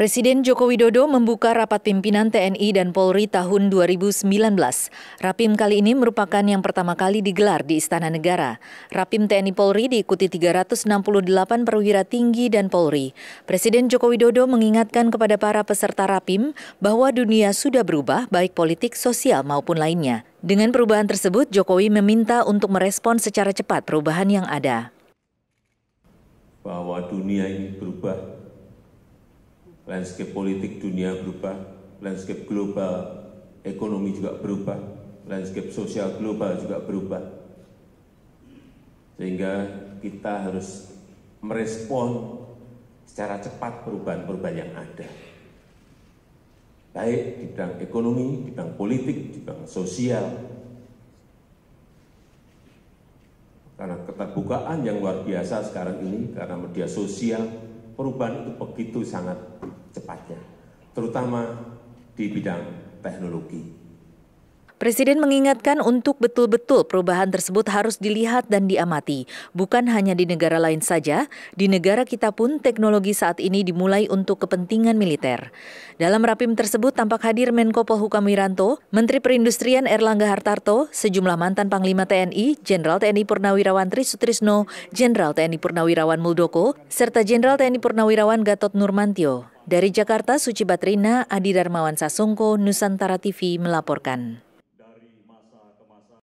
Presiden Joko Widodo membuka rapat pimpinan TNI dan Polri tahun 2019. Rapim kali ini merupakan yang pertama kali digelar di Istana Negara. Rapim TNI Polri diikuti 368 perwira tinggi dan Polri. Presiden Joko Widodo mengingatkan kepada para peserta rapim bahwa dunia sudah berubah baik politik, sosial maupun lainnya. Dengan perubahan tersebut, Jokowi meminta untuk merespon secara cepat perubahan yang ada. Bahwa dunia ini berubah landscape politik dunia berubah, landscape global ekonomi juga berubah, landscape sosial global juga berubah. Sehingga kita harus merespon secara cepat perubahan-perubahan yang ada. Baik di bidang ekonomi, di bidang politik, di bidang sosial. Karena keterbukaan yang luar biasa sekarang ini, karena media sosial, perubahan itu begitu sangat cepatnya, terutama di bidang teknologi. Presiden mengingatkan untuk betul-betul perubahan tersebut harus dilihat dan diamati. Bukan hanya di negara lain saja, di negara kita pun teknologi saat ini dimulai untuk kepentingan militer. Dalam rapim tersebut tampak hadir Menko Polhukam Wiranto, Menteri Perindustrian Erlangga Hartarto, sejumlah mantan Panglima TNI, Jenderal TNI Purnawirawan Tri Sutrisno, Jenderal TNI Purnawirawan Muldoko, serta Jenderal TNI Purnawirawan Gatot Nurmantio. Dari Jakarta, Suci Batrina, Adi Darmawan Sasongko, Nusantara TV melaporkan.